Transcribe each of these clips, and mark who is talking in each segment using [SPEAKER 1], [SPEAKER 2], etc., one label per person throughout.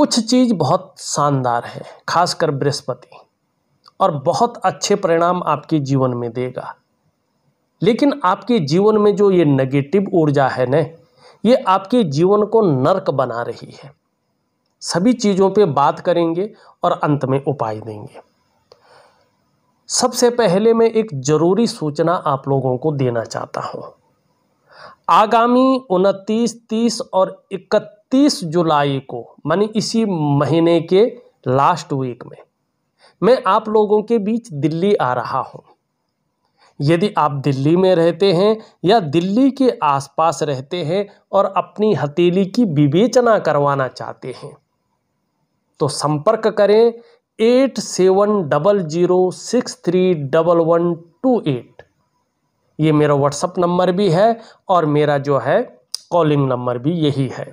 [SPEAKER 1] कुछ चीज़ बहुत शानदार है खासकर बृहस्पति और बहुत अच्छे परिणाम आपके जीवन में देगा लेकिन आपके जीवन में जो ये नेगेटिव ऊर्जा है ना ये आपके जीवन को नरक बना रही है सभी चीज़ों पे बात करेंगे और अंत में उपाय देंगे सबसे पहले मैं एक ज़रूरी सूचना आप लोगों को देना चाहता हूं आगामी उनतीस तीस और इकतीस तीस जुलाई को मानी इसी महीने के लास्ट वीक में मैं आप लोगों के बीच दिल्ली आ रहा हूँ यदि आप दिल्ली में रहते हैं या दिल्ली के आसपास रहते हैं और अपनी हथेली की विवेचना करवाना चाहते हैं तो संपर्क करें eight seven double zero six three double one two eight ये मेरा व्हाट्सअप नंबर भी है और मेरा जो है कॉलिंग नंबर भी यही है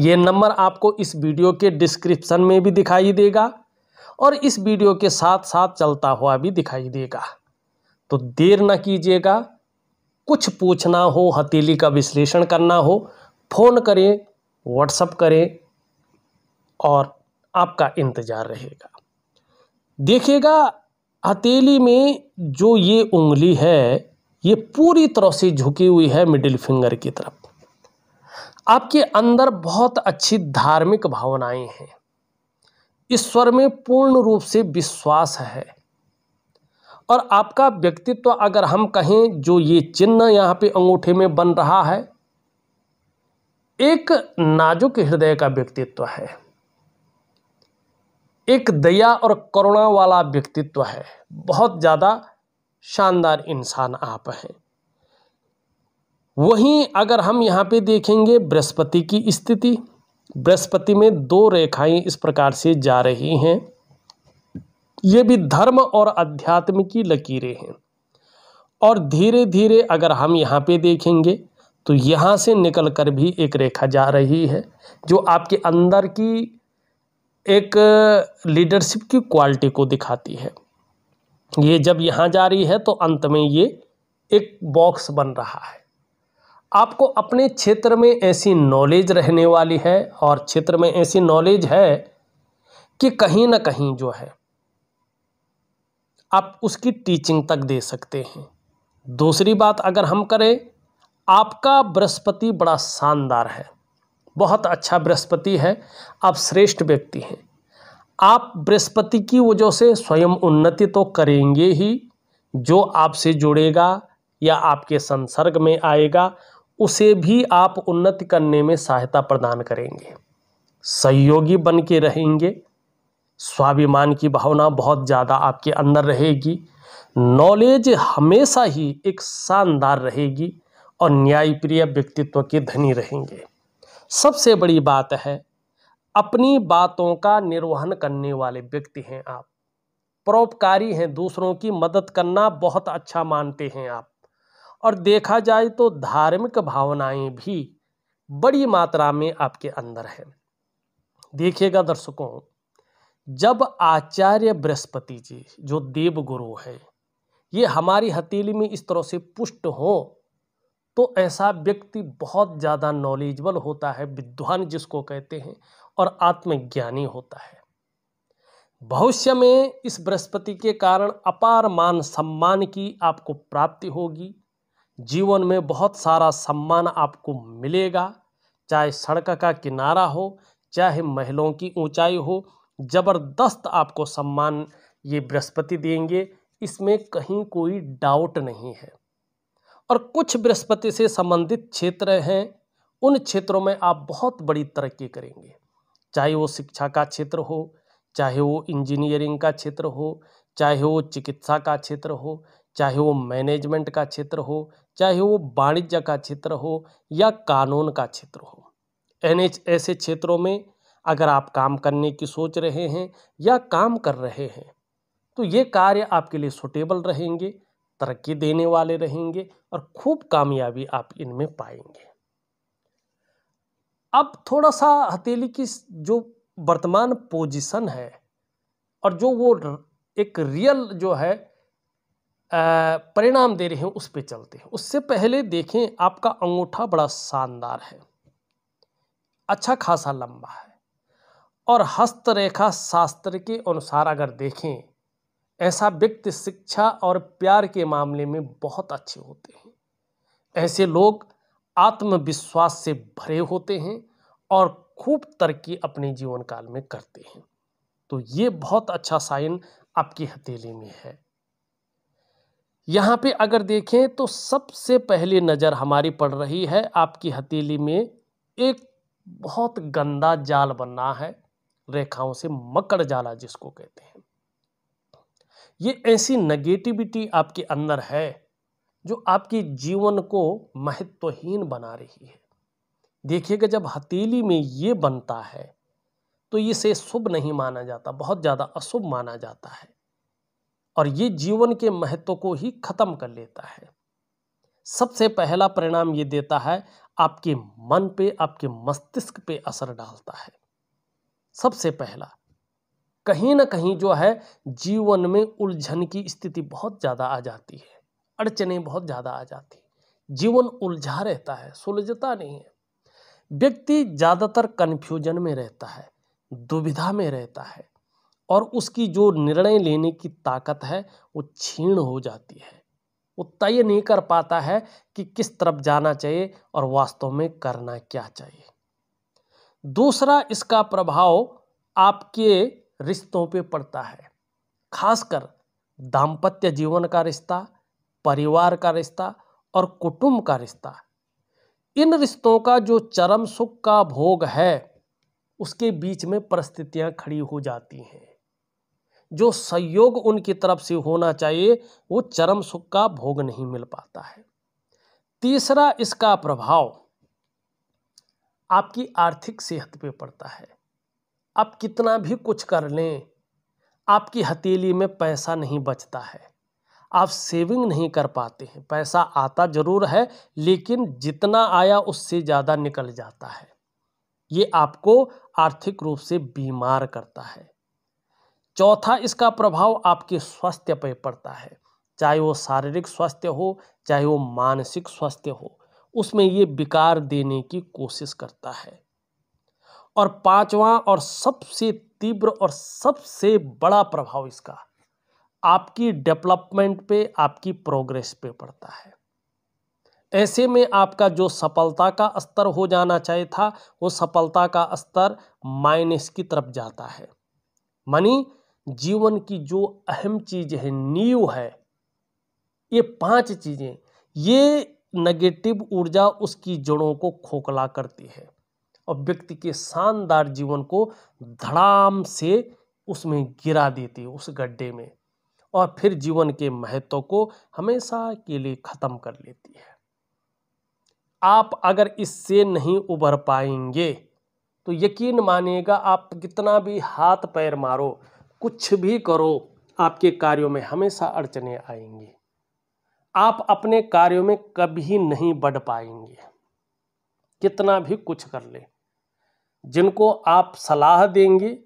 [SPEAKER 1] ये नंबर आपको इस वीडियो के डिस्क्रिप्शन में भी दिखाई देगा और इस वीडियो के साथ साथ चलता हुआ भी दिखाई देगा तो देर न कीजिएगा कुछ पूछना हो हथेली का विश्लेषण करना हो फ़ोन करें व्हाट्सअप करें और आपका इंतज़ार रहेगा देखिएगा हथेली में जो ये उंगली है ये पूरी तरह से झुकी हुई है मिडिल फिंगर की तरफ आपके अंदर बहुत अच्छी धार्मिक भावनाएं हैं ईश्वर में पूर्ण रूप से विश्वास है और आपका व्यक्तित्व अगर हम कहें जो ये चिन्ह यहाँ पे अंगूठे में बन रहा है एक नाजुक हृदय का व्यक्तित्व है एक दया और करुणा वाला व्यक्तित्व है बहुत ज़्यादा शानदार इंसान आप हैं वहीं अगर हम यहाँ पे देखेंगे बृहस्पति की स्थिति बृहस्पति में दो रेखाएं इस प्रकार से जा रही हैं ये भी धर्म और अध्यात्म की लकीरें हैं और धीरे धीरे अगर हम यहाँ पे देखेंगे तो यहाँ से निकल कर भी एक रेखा जा रही है जो आपके अंदर की एक लीडरशिप की क्वालिटी को दिखाती है ये जब यहाँ जा रही है तो अंत में ये एक बॉक्स बन रहा है आपको अपने क्षेत्र में ऐसी नॉलेज रहने वाली है और क्षेत्र में ऐसी नॉलेज है कि कहीं ना कहीं जो है आप उसकी टीचिंग तक दे सकते हैं दूसरी बात अगर हम करें आपका बृहस्पति बड़ा शानदार है बहुत अच्छा बृहस्पति है आप श्रेष्ठ व्यक्ति हैं आप बृहस्पति की वजह से स्वयं उन्नति तो करेंगे ही जो आपसे जुड़ेगा या आपके संसर्ग में आएगा उसे भी आप उन्नति करने में सहायता प्रदान करेंगे सहयोगी बन के रहेंगे स्वाभिमान की भावना बहुत ज़्यादा आपके अंदर रहेगी नॉलेज हमेशा ही एक शानदार रहेगी और न्यायप्रिय व्यक्तित्व के धनी रहेंगे सबसे बड़ी बात है अपनी बातों का निर्वहन करने वाले व्यक्ति हैं आप परोपकारी हैं दूसरों की मदद करना बहुत अच्छा मानते हैं आप और देखा जाए तो धार्मिक भावनाएं भी बड़ी मात्रा में आपके अंदर है देखिएगा दर्शकों जब आचार्य बृहस्पति जी जो देव गुरु है ये हमारी हथेली में इस तरह से पुष्ट हो तो ऐसा व्यक्ति बहुत ज़्यादा नॉलेजबल होता है विद्वान जिसको कहते हैं और आत्मज्ञानी होता है भविष्य में इस बृहस्पति के कारण अपार मान सम्मान की आपको प्राप्ति होगी जीवन में बहुत सारा सम्मान आपको मिलेगा चाहे सड़क का किनारा हो चाहे महलों की ऊंचाई हो ज़बरदस्त आपको सम्मान ये बृहस्पति देंगे इसमें कहीं कोई डाउट नहीं है और कुछ बृहस्पति से संबंधित क्षेत्र हैं उन क्षेत्रों में आप बहुत बड़ी तरक्की करेंगे चाहे वो शिक्षा का क्षेत्र हो चाहे वो इंजीनियरिंग का क्षेत्र हो चाहे वो चिकित्सा का क्षेत्र हो चाहे वो मैनेजमेंट का क्षेत्र हो चाहे वो वाणिज्य का क्षेत्र हो या कानून का क्षेत्र हो एन ऐसे क्षेत्रों में अगर आप काम करने की सोच रहे हैं या काम कर रहे हैं तो ये कार्य आपके लिए सुटेबल रहेंगे तरक्की देने वाले रहेंगे और खूब कामयाबी आप इनमें पाएंगे अब थोड़ा सा हथेली की जो वर्तमान पोजीशन है और जो वो एक रियल जो है परिणाम दे रहे हैं उस पर चलते हैं उससे पहले देखें आपका अंगूठा बड़ा शानदार है अच्छा खासा लंबा है और हस्तरेखा शास्त्र के अनुसार अगर देखें ऐसा व्यक्ति शिक्षा और प्यार के मामले में बहुत अच्छे होते हैं ऐसे लोग आत्मविश्वास से भरे होते हैं और खूब तरक्की अपने जीवन काल में करते हैं तो ये बहुत अच्छा साइन आपकी हथेली में है यहाँ पे अगर देखें तो सबसे पहले नज़र हमारी पड़ रही है आपकी हथेली में एक बहुत गंदा जाल बना है रेखाओं से मकड़ जाला जिसको कहते हैं ये ऐसी नेगेटिविटी आपके अंदर है जो आपके जीवन को महत्वहीन बना रही है देखिएगा जब हथेली में ये बनता है तो इसे शुभ नहीं माना जाता बहुत ज़्यादा अशुभ माना जाता है और ये जीवन के महत्व को ही खत्म कर लेता है सबसे पहला परिणाम ये देता है आपके मन पे आपके मस्तिष्क पे असर डालता है सबसे पहला कहीं ना कहीं जो है जीवन में उलझन की स्थिति बहुत ज़्यादा आ जाती है अड़चने बहुत ज़्यादा आ जाती है जीवन उलझा रहता है सुलझता नहीं है व्यक्ति ज़्यादातर कन्फ्यूजन में रहता है दुविधा में रहता है और उसकी जो निर्णय लेने की ताकत है वो क्षीण हो जाती है वो तय नहीं कर पाता है कि किस तरफ जाना चाहिए और वास्तव में करना क्या चाहिए दूसरा इसका प्रभाव आपके रिश्तों पे पड़ता है खासकर दाम्पत्य जीवन का रिश्ता परिवार का रिश्ता और कुटुंब का रिश्ता इन रिश्तों का जो चरम सुख का भोग है उसके बीच में परिस्थितियां खड़ी हो जाती हैं जो सहयोग उनकी तरफ से होना चाहिए वो चरम सुख का भोग नहीं मिल पाता है तीसरा इसका प्रभाव आपकी आर्थिक सेहत पे पड़ता है आप कितना भी कुछ कर लें आपकी हथेली में पैसा नहीं बचता है आप सेविंग नहीं कर पाते हैं पैसा आता ज़रूर है लेकिन जितना आया उससे ज़्यादा निकल जाता है ये आपको आर्थिक रूप से बीमार करता है चौथा इसका प्रभाव आपके स्वास्थ्य पर पड़ता है चाहे वो शारीरिक स्वास्थ्य हो चाहे वो मानसिक स्वास्थ्य हो उसमें ये विकार देने की कोशिश करता है और पांचवा और सबसे तीव्र और सबसे बड़ा प्रभाव इसका आपकी डेवलपमेंट पे आपकी प्रोग्रेस पे पड़ता है ऐसे में आपका जो सफलता का स्तर हो जाना चाहिए था वो सफलता का स्तर माइनस की तरफ जाता है मनी जीवन की जो अहम चीज़ है नींव है ये पांच चीज़ें ये नेगेटिव ऊर्जा उसकी जड़ों को खोखला करती है और व्यक्ति के शानदार जीवन को धड़ाम से उसमें गिरा देती है उस गड्ढे में और फिर जीवन के महत्व को हमेशा के लिए ख़त्म कर लेती है आप अगर इससे नहीं उभर पाएंगे तो यकीन मानिएगा आप कितना भी हाथ पैर मारो कुछ भी करो आपके कार्यों में हमेशा अड़चने आएंगी आप अपने कार्यों में कभी नहीं बढ़ पाएंगे कितना भी कुछ कर ले जिनको आप सलाह देंगे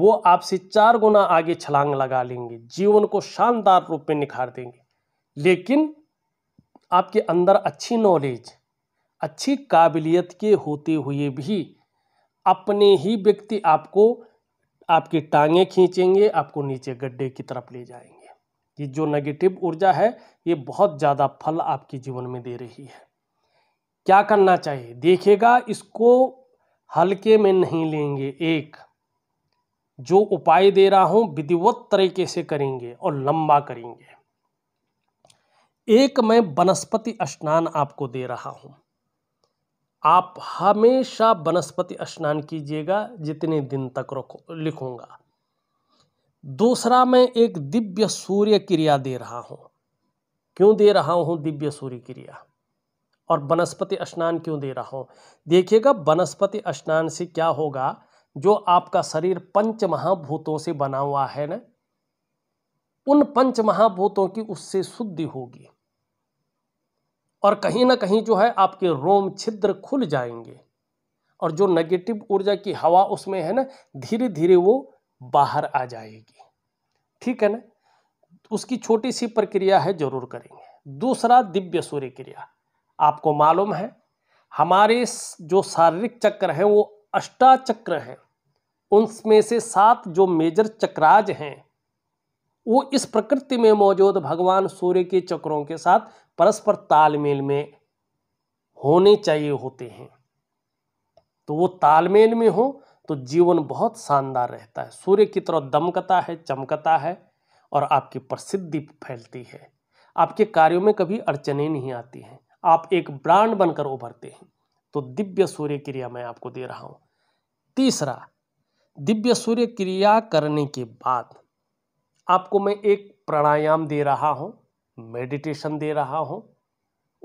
[SPEAKER 1] वो आपसे चार गुना आगे छलांग लगा लेंगे जीवन को शानदार रूप में निखार देंगे लेकिन आपके अंदर अच्छी नॉलेज अच्छी काबिलियत के होते हुए भी अपने ही व्यक्ति आपको आपकी टांगें खींचेंगे आपको नीचे गड्ढे की तरफ ले जाएंगे ये जो नेगेटिव ऊर्जा है ये बहुत ज़्यादा फल आपके जीवन में दे रही है क्या करना चाहिए देखेगा इसको हल्के में नहीं लेंगे एक जो उपाय दे रहा हूँ विधिवत तरीके से करेंगे और लंबा करेंगे एक मैं वनस्पति स्नान आपको दे रहा हूँ आप हमेशा वनस्पति स्नान कीजिएगा जितने दिन तक रखो लिखूंगा दूसरा मैं एक दिव्य सूर्य क्रिया दे रहा हूं क्यों दे रहा हूं दिव्य सूर्य क्रिया और वनस्पति स्नान क्यों दे रहा हूं देखिएगा वनस्पति स्नान से क्या होगा जो आपका शरीर पंच महाभूतों से बना हुआ है ना उन पंच महाभूतों की उससे शुद्धि होगी और कहीं ना कहीं जो है आपके रोम छिद्र खुल जाएंगे और जो नेगेटिव ऊर्जा की हवा उसमें है ना धीरे धीरे वो बाहर आ जाएगी ठीक है ना उसकी छोटी सी प्रक्रिया है जरूर करेंगे दूसरा दिव्य सूर्य क्रिया आपको मालूम है हमारे जो शारीरिक चक्र हैं वो अष्टा चक्र हैं उनमें से सात जो मेजर चक्राज हैं वो इस प्रकृति में मौजूद भगवान सूर्य के चक्रों के साथ परस्पर तालमेल में होने चाहिए होते हैं तो वो तालमेल में हो तो जीवन बहुत शानदार रहता है सूर्य की तरह दमकता है चमकता है और आपकी प्रसिद्धि फैलती है आपके कार्यों में कभी अड़चने नहीं आती हैं आप एक ब्रांड बनकर उभरते हैं तो दिव्य सूर्य क्रिया मैं आपको दे रहा हूँ तीसरा दिव्य सूर्य क्रिया करने के बाद आपको मैं एक प्राणायाम दे रहा हूँ मेडिटेशन दे रहा हूँ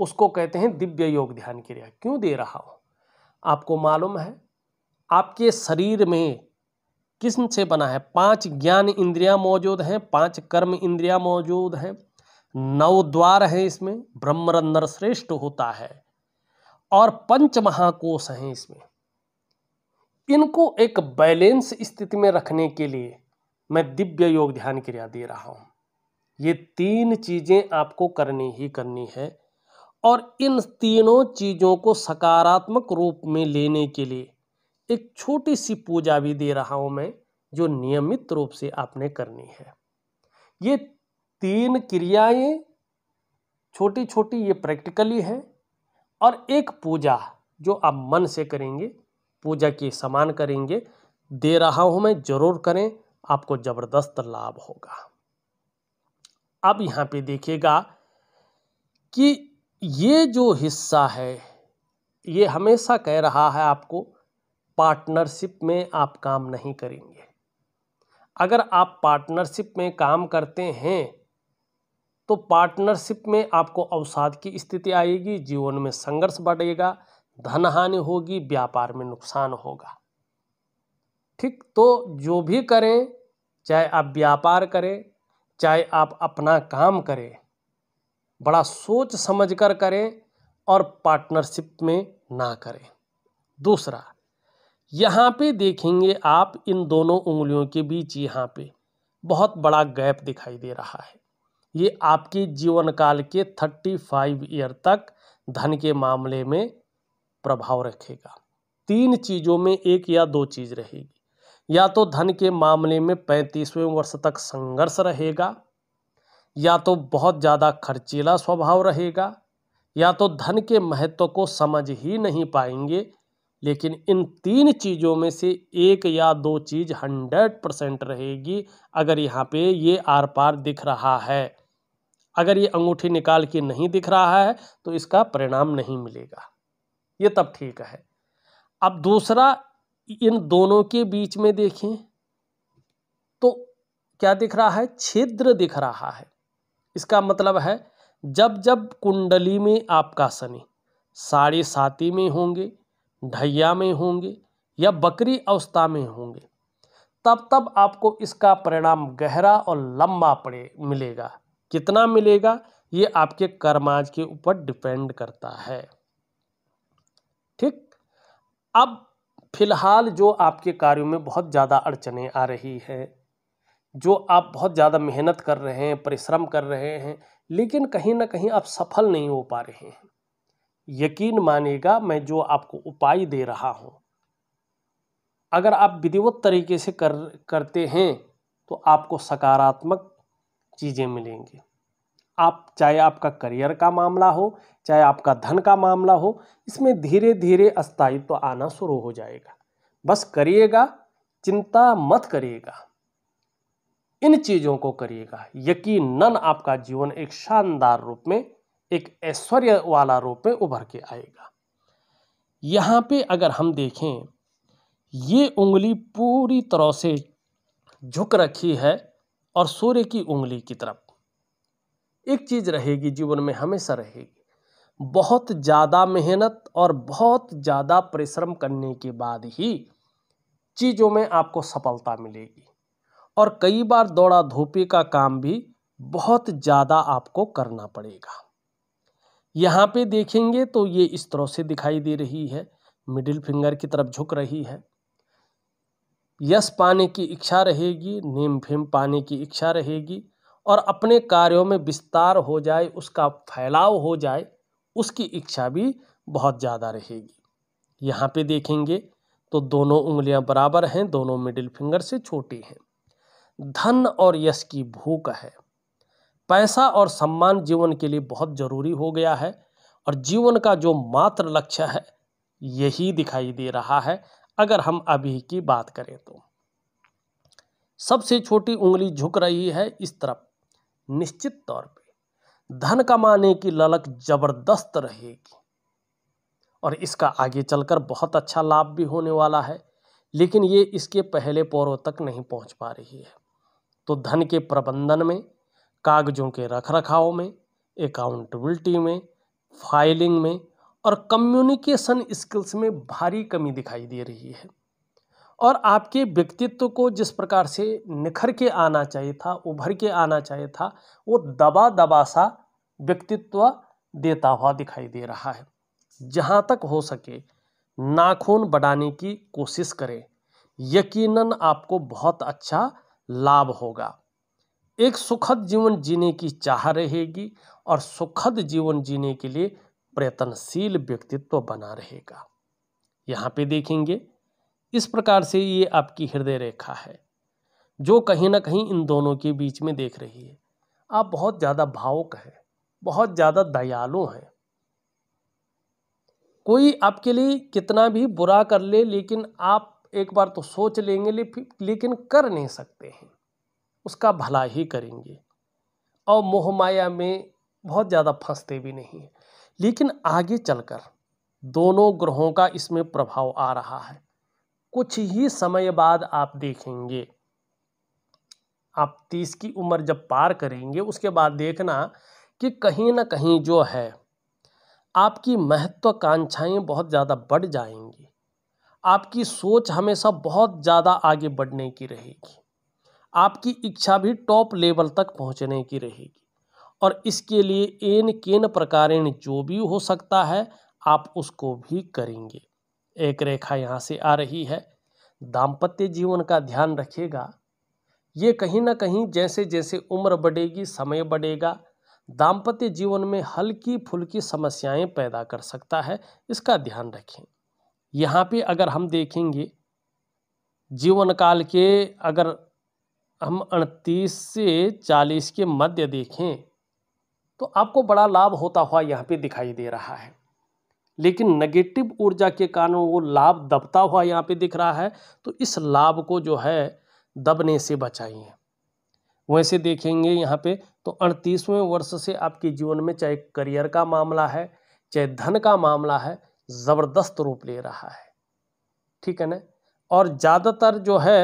[SPEAKER 1] उसको कहते हैं दिव्य योग ध्यान क्रिया क्यों दे रहा हूँ आपको मालूम है आपके शरीर में किस्म से बना है पांच ज्ञान इंद्रियां मौजूद हैं पांच कर्म इंद्रियां मौजूद हैं नौ द्वार हैं इसमें ब्रह्मरंदर श्रेष्ठ होता है और पंच महाकोश हैं इसमें इनको एक बैलेंस स्थिति में रखने के लिए मैं दिव्य योग ध्यान क्रिया दे रहा हूँ ये तीन चीज़ें आपको करनी ही करनी है और इन तीनों चीज़ों को सकारात्मक रूप में लेने के लिए एक छोटी सी पूजा भी दे रहा हूँ मैं जो नियमित रूप से आपने करनी है ये तीन क्रियाएं छोटी छोटी ये प्रैक्टिकली है और एक पूजा जो आप मन से करेंगे पूजा के समान करेंगे दे रहा हूँ मैं ज़रूर करें आपको ज़बरदस्त लाभ होगा अब यहां पे देखिएगा कि ये जो हिस्सा है ये हमेशा कह रहा है आपको पार्टनरशिप में आप काम नहीं करेंगे अगर आप पार्टनरशिप में काम करते हैं तो पार्टनरशिप में आपको अवसाद की स्थिति आएगी जीवन में संघर्ष बढ़ेगा धन हानि होगी व्यापार में नुकसान होगा ठीक तो जो भी करें चाहे आप व्यापार करें चाहे आप अपना काम करें बड़ा सोच समझ कर करें और पार्टनरशिप में ना करें दूसरा यहाँ पे देखेंगे आप इन दोनों उंगलियों के बीच यहाँ पे बहुत बड़ा गैप दिखाई दे रहा है ये आपके जीवन काल के थर्टी फाइव ईयर तक धन के मामले में प्रभाव रखेगा तीन चीज़ों में एक या दो चीज़ रहेगी या तो धन के मामले में पैंतीसवें वर्ष तक संघर्ष रहेगा या तो बहुत ज़्यादा खर्चीला स्वभाव रहेगा या तो धन के महत्व को समझ ही नहीं पाएंगे लेकिन इन तीन चीज़ों में से एक या दो चीज़ हंड्रेड परसेंट रहेगी अगर यहाँ पे ये आर पार दिख रहा है अगर ये अंगूठी निकाल के नहीं दिख रहा है तो इसका परिणाम नहीं मिलेगा ये तब ठीक है अब दूसरा इन दोनों के बीच में देखें तो क्या दिख रहा है छिद्र दिख रहा है इसका मतलब है जब जब कुंडली में आपका शनि साढ़े साती में होंगे ढैया में होंगे या बकरी अवस्था में होंगे तब तब आपको इसका परिणाम गहरा और लंबा पड़े मिलेगा कितना मिलेगा ये आपके कर्माज के ऊपर डिपेंड करता है ठीक अब फिलहाल जो आपके कार्यों में बहुत ज़्यादा अड़चने आ रही है जो आप बहुत ज़्यादा मेहनत कर रहे हैं परिश्रम कर रहे हैं लेकिन कहीं ना कहीं आप सफल नहीं हो पा रहे हैं यकीन मानेगा मैं जो आपको उपाय दे रहा हूँ अगर आप विधिवत तरीके से कर करते हैं तो आपको सकारात्मक चीज़ें मिलेंगी आप चाहे आपका करियर का मामला हो चाहे आपका धन का मामला हो इसमें धीरे धीरे अस्थायित्व तो आना शुरू हो जाएगा बस करिएगा चिंता मत करिएगा इन चीज़ों को करिएगा यकीनन आपका जीवन एक शानदार रूप में एक ऐश्वर्य वाला रूप में उभर के आएगा यहाँ पे अगर हम देखें ये उंगली पूरी तरह से झुक रखी है और सूर्य की उंगली की तरफ एक चीज़ रहेगी जीवन में हमेशा रहेगी बहुत ज़्यादा मेहनत और बहुत ज़्यादा परिश्रम करने के बाद ही चीज़ों में आपको सफलता मिलेगी और कई बार दौड़ा धोपी का काम भी बहुत ज़्यादा आपको करना पड़ेगा यहाँ पे देखेंगे तो ये इस तरह से दिखाई दे रही है मिडिल फिंगर की तरफ झुक रही है यश पाने की इच्छा रहेगी नेम फेम पाने की इच्छा रहेगी और अपने कार्यों में विस्तार हो जाए उसका फैलाव हो जाए उसकी इच्छा भी बहुत ज़्यादा रहेगी यहाँ पे देखेंगे तो दोनों उंगलियाँ बराबर हैं दोनों मिडिल फिंगर से छोटी हैं धन और यश की भूख है पैसा और सम्मान जीवन के लिए बहुत ज़रूरी हो गया है और जीवन का जो मात्र लक्ष्य है यही दिखाई दे रहा है अगर हम अभी की बात करें तो सबसे छोटी उंगली झुक रही है इस तरफ निश्चित तौर पे धन कमाने की ललक जबरदस्त रहेगी और इसका आगे चलकर बहुत अच्छा लाभ भी होने वाला है लेकिन ये इसके पहले पौरों तक नहीं पहुंच पा रही है तो धन के प्रबंधन में कागजों के रख रखाव में अकाउंटेबिलिटी में फाइलिंग में और कम्युनिकेशन स्किल्स में भारी कमी दिखाई दे रही है और आपके व्यक्तित्व को जिस प्रकार से निखर के आना चाहिए था उभर के आना चाहिए था वो दबा दबा सा व्यक्तित्व देता हुआ दिखाई दे रहा है जहाँ तक हो सके नाखून बढ़ाने की कोशिश करें यकीनन आपको बहुत अच्छा लाभ होगा एक सुखद जीवन जीने की चाह रहेगी और सुखद जीवन जीने के लिए प्रयत्नशील व्यक्तित्व बना रहेगा यहाँ पे देखेंगे इस प्रकार से ये आपकी हृदय रेखा है जो कहीं ना कहीं इन दोनों के बीच में देख रही है आप बहुत ज़्यादा भावुक हैं बहुत ज़्यादा दयालु हैं कोई आपके लिए कितना भी बुरा कर ले लेकिन आप एक बार तो सोच लेंगे लेकिन कर नहीं सकते हैं उसका भला ही करेंगे और मोहमाया में बहुत ज़्यादा फंसते भी नहीं हैं लेकिन आगे चलकर दोनों ग्रहों का इसमें प्रभाव आ रहा है कुछ ही समय बाद आप देखेंगे आप तीस की उम्र जब पार करेंगे उसके बाद देखना कि कहीं ना कहीं जो है आपकी महत्वाकांक्षाएं बहुत ज़्यादा बढ़ जाएंगी आपकी सोच हमेशा बहुत ज़्यादा आगे बढ़ने की रहेगी आपकी इच्छा भी टॉप लेवल तक पहुंचने की रहेगी और इसके लिए एन केन प्रकारेण जो भी हो सकता है आप उसको भी करेंगे एक रेखा यहाँ से आ रही है दाम्पत्य जीवन का ध्यान रखिएगा ये कहीं ना कहीं जैसे जैसे उम्र बढ़ेगी समय बढ़ेगा दाम्पत्य जीवन में हल्की फुल्की समस्याएं पैदा कर सकता है इसका ध्यान रखें यहाँ पे अगर हम देखेंगे जीवन काल के अगर हम अड़तीस से चालीस के मध्य देखें तो आपको बड़ा लाभ होता हुआ यहाँ पे दिखाई दे रहा है लेकिन नेगेटिव ऊर्जा के कारण वो लाभ दबता हुआ यहाँ पे दिख रहा है तो इस लाभ को जो है दबने से बचाइए वैसे देखेंगे यहाँ पे तो अड़तीसवें वर्ष से आपके जीवन में चाहे करियर का मामला है चाहे धन का मामला है ज़बरदस्त रूप ले रहा है ठीक है ना और ज़्यादातर जो है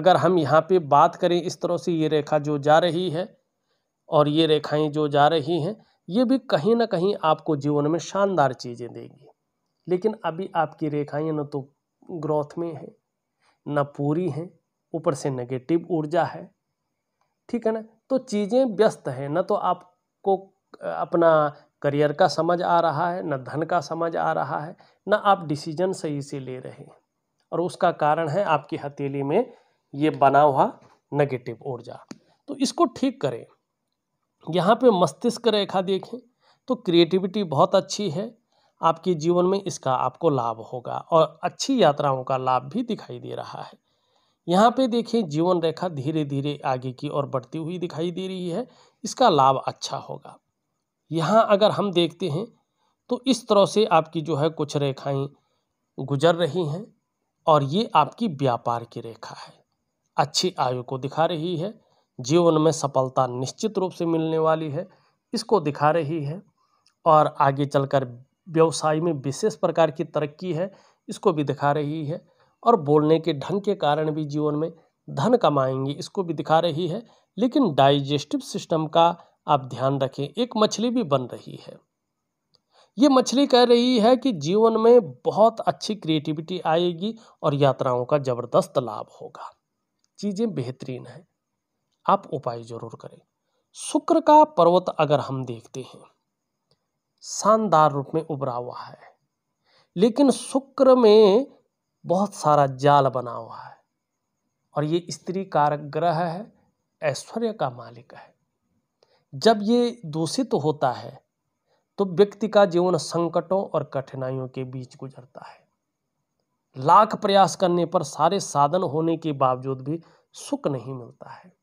[SPEAKER 1] अगर हम यहाँ पे बात करें इस तरह से ये रेखा जो जा रही है और ये रेखाएं जो जा रही हैं ये भी कहीं ना कहीं आपको जीवन में शानदार चीज़ें देगी लेकिन अभी आपकी रेखाएं न तो ग्रोथ में है न पूरी हैं ऊपर से नेगेटिव ऊर्जा है ठीक है ना तो चीज़ें व्यस्त हैं न तो आपको अपना करियर का समझ आ रहा है न धन का समझ आ रहा है न आप डिसीजन सही से ले रहे हैं और उसका कारण है आपकी हथेली में ये बना हुआ नेगेटिव ऊर्जा तो इसको ठीक करें यहाँ पे मस्तिष्क रेखा देखें तो क्रिएटिविटी बहुत अच्छी है आपके जीवन में इसका आपको लाभ होगा और अच्छी यात्राओं का लाभ भी दिखाई दे रहा है यहाँ पे देखें जीवन रेखा धीरे धीरे आगे की ओर बढ़ती हुई दिखाई दे रही है इसका लाभ अच्छा होगा यहाँ अगर हम देखते हैं तो इस तरह से आपकी जो है कुछ रेखाएँ गुजर रही हैं और ये आपकी व्यापार की रेखा है अच्छी आयु को दिखा रही है जीवन में सफलता निश्चित रूप से मिलने वाली है इसको दिखा रही है और आगे चलकर व्यवसाय में विशेष प्रकार की तरक्की है इसको भी दिखा रही है और बोलने के ढंग के कारण भी जीवन में धन कमाएंगे इसको भी दिखा रही है लेकिन डाइजेस्टिव सिस्टम का आप ध्यान रखें एक मछली भी बन रही है ये मछली कह रही है कि जीवन में बहुत अच्छी क्रिएटिविटी आएगी और यात्राओं का ज़बरदस्त लाभ होगा चीज़ें बेहतरीन हैं आप उपाय जरूर करें शुक्र का पर्वत अगर हम देखते हैं शानदार रूप में उभरा हुआ है लेकिन शुक्र में बहुत सारा जाल बना हुआ है और ये स्त्री कारक ग्रह है ऐश्वर्य का मालिक है जब ये दूषित तो होता है तो व्यक्ति का जीवन संकटों और कठिनाइयों के बीच गुजरता है लाख प्रयास करने पर सारे साधन होने के बावजूद भी सुख नहीं मिलता है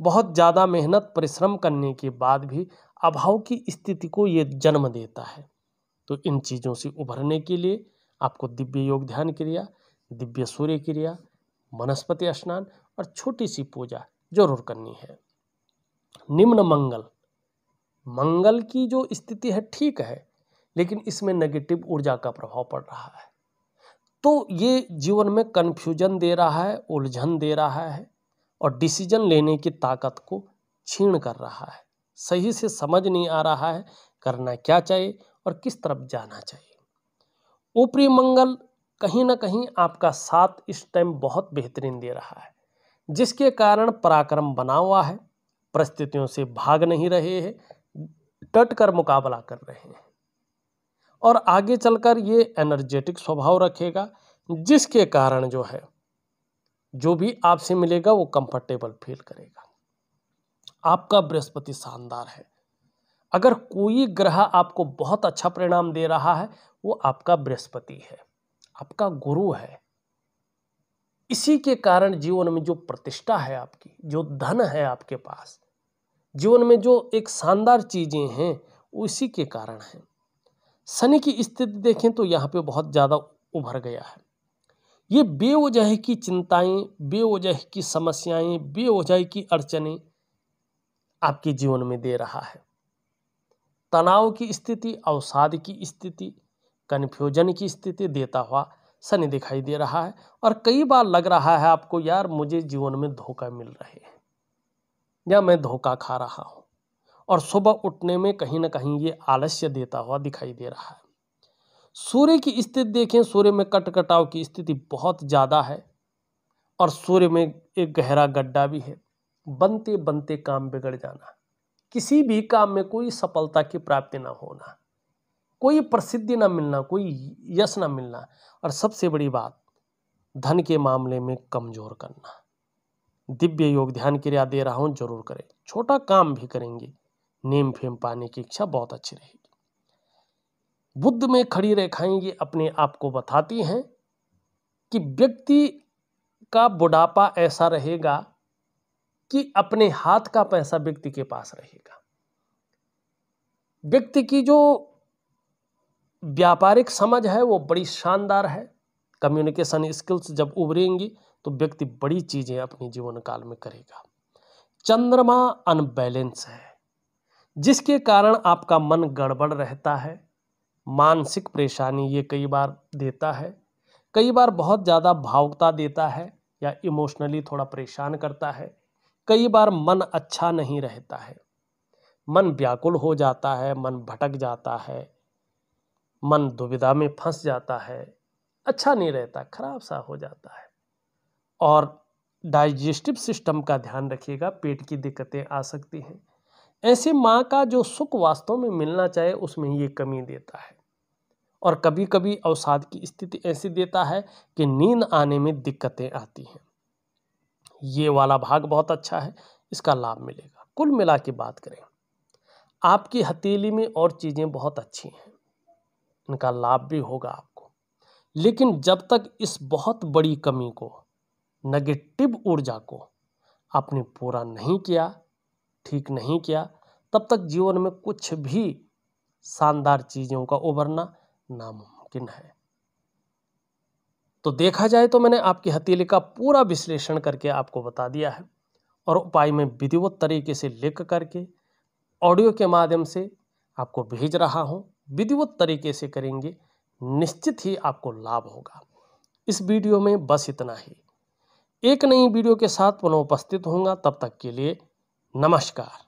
[SPEAKER 1] बहुत ज़्यादा मेहनत परिश्रम करने के बाद भी अभाव की स्थिति को ये जन्म देता है तो इन चीज़ों से उभरने के लिए आपको दिव्य योग ध्यान क्रिया दिव्य सूर्य क्रिया वनस्पति स्नान और छोटी सी पूजा जरूर करनी है निम्न मंगल मंगल की जो स्थिति है ठीक है लेकिन इसमें नेगेटिव ऊर्जा का प्रभाव पड़ रहा है तो ये जीवन में कन्फ्यूजन दे रहा है उलझन दे रहा है और डिसीजन लेने की ताकत को छीण कर रहा है सही से समझ नहीं आ रहा है करना क्या चाहिए और किस तरफ जाना चाहिए ऊपरी मंगल कहीं ना कहीं आपका साथ इस टाइम बहुत बेहतरीन दे रहा है जिसके कारण पराक्रम बना हुआ है परिस्थितियों से भाग नहीं रहे हैं डट कर मुकाबला कर रहे हैं और आगे चलकर ये एनर्जेटिक स्वभाव रखेगा जिसके कारण जो है जो भी आपसे मिलेगा वो कंफर्टेबल फील करेगा आपका बृहस्पति शानदार है अगर कोई ग्रह आपको बहुत अच्छा परिणाम दे रहा है वो आपका बृहस्पति है आपका गुरु है इसी के कारण जीवन में जो प्रतिष्ठा है आपकी जो धन है आपके पास जीवन में जो एक शानदार चीज़ें हैं वो इसी के कारण है शनि की स्थिति देखें तो यहाँ पे बहुत ज़्यादा उभर गया है ये बेवजह की चिंताएं बेवजह की समस्याएं बेवजह की अड़चने आपके जीवन में दे रहा है तनाव की स्थिति अवसाद की स्थिति कन्फ्यूजन की स्थिति देता हुआ शनि दिखाई दे रहा है और कई बार लग रहा है आपको यार मुझे जीवन में धोखा मिल रहे हैं या मैं धोखा खा रहा हूँ और सुबह उठने में कहीं ना कहीं ये आलस्य देता हुआ दिखाई दे रहा है सूर्य की स्थिति देखें सूर्य में कट कटाव की स्थिति बहुत ज़्यादा है और सूर्य में एक गहरा गड्ढा भी है बनते बनते काम बिगड़ जाना किसी भी काम में कोई सफलता की प्राप्ति ना होना कोई प्रसिद्धि ना मिलना कोई यश ना मिलना और सबसे बड़ी बात धन के मामले में कमज़ोर करना दिव्य योग ध्यान क्रिया दे रहा हूँ जरूर करें छोटा काम भी करेंगे नेम फेम पाने की इच्छा बहुत अच्छी रहेगी बुद्ध में खड़ी रेखाएं ये अपने आप को बताती हैं कि व्यक्ति का बुढ़ापा ऐसा रहेगा कि अपने हाथ का पैसा व्यक्ति के पास रहेगा व्यक्ति की जो व्यापारिक समझ है वो बड़ी शानदार है कम्युनिकेशन स्किल्स जब उभरेंगी तो व्यक्ति बड़ी चीज़ें अपने जीवन काल में करेगा चंद्रमा अनबैलेंस है जिसके कारण आपका मन गड़बड़ रहता है मानसिक परेशानी ये कई बार देता है कई बार बहुत ज़्यादा भावुकता देता है या इमोशनली थोड़ा परेशान करता है कई बार मन अच्छा नहीं रहता है मन व्याकुल हो जाता है मन भटक जाता है मन दुविधा में फंस जाता है अच्छा नहीं रहता खराब सा हो जाता है और डाइजेस्टिव सिस्टम का ध्यान रखिएगा पेट की दिक्कतें आ सकती हैं ऐसे माँ का जो सुख वास्तव में मिलना चाहिए उसमें ये कमी देता है और कभी कभी अवसाद की स्थिति ऐसी देता है कि नींद आने में दिक्कतें आती हैं ये वाला भाग बहुत अच्छा है इसका लाभ मिलेगा कुल मिला के बात करें आपकी हथेली में और चीज़ें बहुत अच्छी हैं इनका लाभ भी होगा आपको लेकिन जब तक इस बहुत बड़ी कमी को नेगेटिव ऊर्जा को आपने पूरा नहीं किया ठीक नहीं किया तब तक जीवन में कुछ भी शानदार चीज़ों का उभरना नामुमकिन है तो देखा जाए तो मैंने आपकी हथेली का पूरा विश्लेषण करके आपको बता दिया है और उपाय में विधिवत तरीके से लिख करके ऑडियो के माध्यम से आपको भेज रहा हूँ विधिवत तरीके से करेंगे निश्चित ही आपको लाभ होगा इस वीडियो में बस इतना ही एक नई वीडियो के साथ पुनः उपस्थित होऊंगा तब तक के लिए नमस्कार